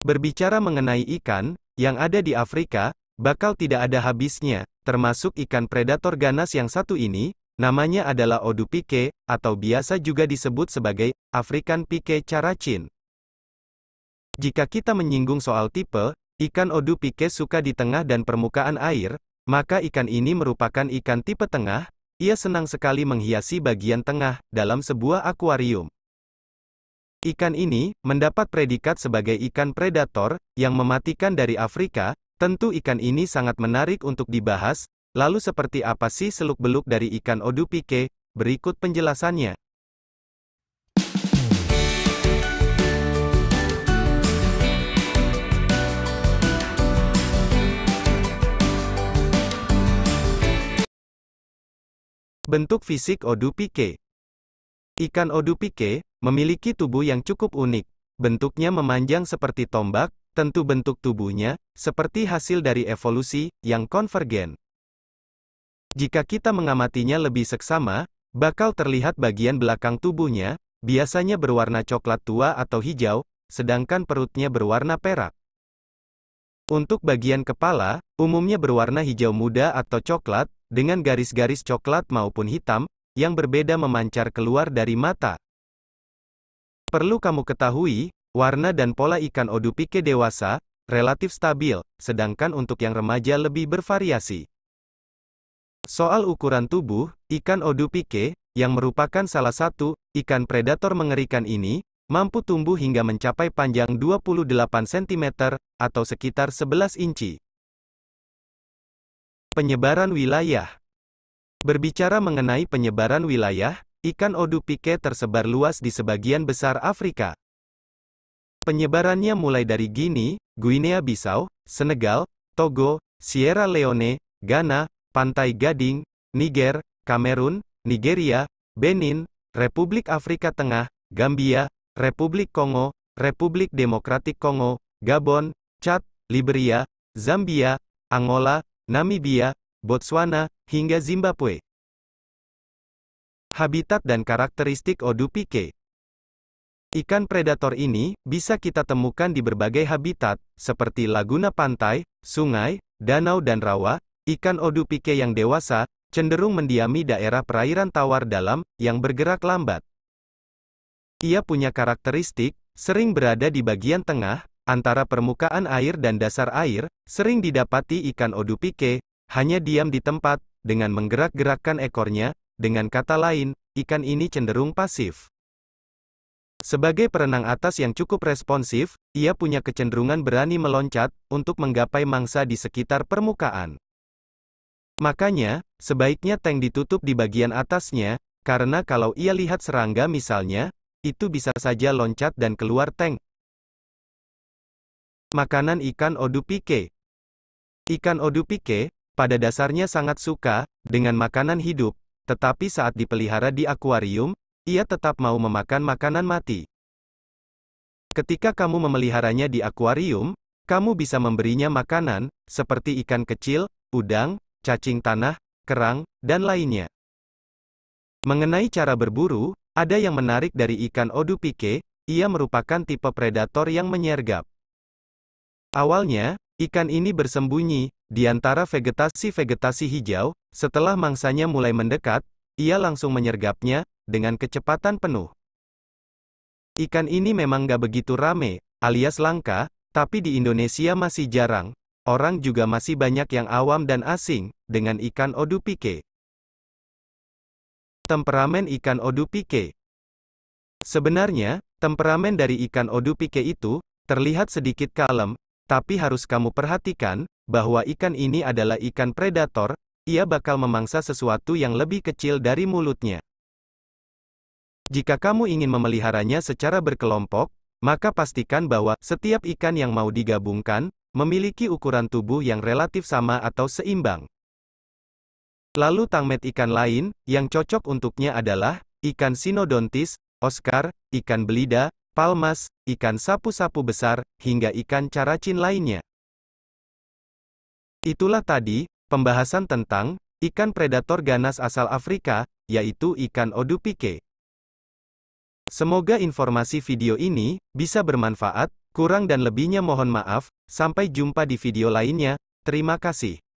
Berbicara mengenai ikan, yang ada di Afrika, bakal tidak ada habisnya, termasuk ikan predator ganas yang satu ini, namanya adalah Odupike atau biasa juga disebut sebagai African Pike Caracin. Jika kita menyinggung soal tipe, ikan Odupike suka di tengah dan permukaan air, maka ikan ini merupakan ikan tipe tengah, ia senang sekali menghiasi bagian tengah, dalam sebuah akuarium. Ikan ini mendapat predikat sebagai ikan predator yang mematikan dari Afrika. Tentu ikan ini sangat menarik untuk dibahas. Lalu seperti apa sih seluk-beluk dari ikan odupike? Berikut penjelasannya. Bentuk fisik odupike Ikan odupike memiliki tubuh yang cukup unik. Bentuknya memanjang seperti tombak, tentu bentuk tubuhnya seperti hasil dari evolusi yang konvergen. Jika kita mengamatinya lebih seksama, bakal terlihat bagian belakang tubuhnya biasanya berwarna coklat tua atau hijau, sedangkan perutnya berwarna perak. Untuk bagian kepala, umumnya berwarna hijau muda atau coklat, dengan garis-garis coklat maupun hitam, yang berbeda memancar keluar dari mata. Perlu kamu ketahui, warna dan pola ikan odupike dewasa relatif stabil, sedangkan untuk yang remaja lebih bervariasi. Soal ukuran tubuh, ikan odupike, yang merupakan salah satu ikan predator mengerikan ini, mampu tumbuh hingga mencapai panjang 28 cm atau sekitar 11 inci. Penyebaran wilayah Berbicara mengenai penyebaran wilayah, ikan odu pike tersebar luas di sebagian besar Afrika. Penyebarannya mulai dari Guinea, Guinea Bissau, Senegal, Togo, Sierra Leone, Ghana, Pantai Gading, Niger, Kamerun, Nigeria, Benin, Republik Afrika Tengah, Gambia, Republik Kongo, Republik Demokratik Kongo, Gabon, Chad, Liberia, Zambia, Angola, Namibia, Botswana, hingga Zimbabwe. Habitat dan karakteristik Odu pike. Ikan predator ini bisa kita temukan di berbagai habitat, seperti laguna pantai, sungai, danau dan rawa. Ikan Odu pike yang dewasa, cenderung mendiami daerah perairan tawar dalam, yang bergerak lambat. Ia punya karakteristik, sering berada di bagian tengah, antara permukaan air dan dasar air, sering didapati ikan Odu pike, hanya diam di tempat, dengan menggerak-gerakkan ekornya, dengan kata lain, ikan ini cenderung pasif. Sebagai perenang atas yang cukup responsif, ia punya kecenderungan berani meloncat untuk menggapai mangsa di sekitar permukaan. Makanya, sebaiknya tank ditutup di bagian atasnya, karena kalau ia lihat serangga misalnya, itu bisa saja loncat dan keluar tank. Makanan ikan odupike Ikan odupike, pada dasarnya sangat suka dengan makanan hidup, tetapi saat dipelihara di akuarium, ia tetap mau memakan makanan mati. Ketika kamu memeliharanya di akuarium, kamu bisa memberinya makanan seperti ikan kecil, udang, cacing tanah, kerang, dan lainnya. Mengenai cara berburu, ada yang menarik dari ikan odu pike, ia merupakan tipe predator yang menyergap. Awalnya, ikan ini bersembunyi di antara vegetasi-vegetasi hijau, setelah mangsanya mulai mendekat, ia langsung menyergapnya, dengan kecepatan penuh. Ikan ini memang gak begitu rame, alias langka, tapi di Indonesia masih jarang. Orang juga masih banyak yang awam dan asing, dengan ikan odu pike. Temperamen ikan odu pike Sebenarnya, temperamen dari ikan odu pike itu, terlihat sedikit kalem, tapi harus kamu perhatikan, bahwa ikan ini adalah ikan predator, ia bakal memangsa sesuatu yang lebih kecil dari mulutnya. Jika kamu ingin memeliharanya secara berkelompok, maka pastikan bahwa setiap ikan yang mau digabungkan memiliki ukuran tubuh yang relatif sama atau seimbang. Lalu tangmet ikan lain yang cocok untuknya adalah ikan sinodontis, oscar, ikan belida, palmas, ikan sapu-sapu besar, hingga ikan caracin lainnya. Itulah tadi, pembahasan tentang ikan predator ganas asal Afrika, yaitu ikan odupike. Semoga informasi video ini bisa bermanfaat, kurang dan lebihnya mohon maaf, sampai jumpa di video lainnya, terima kasih.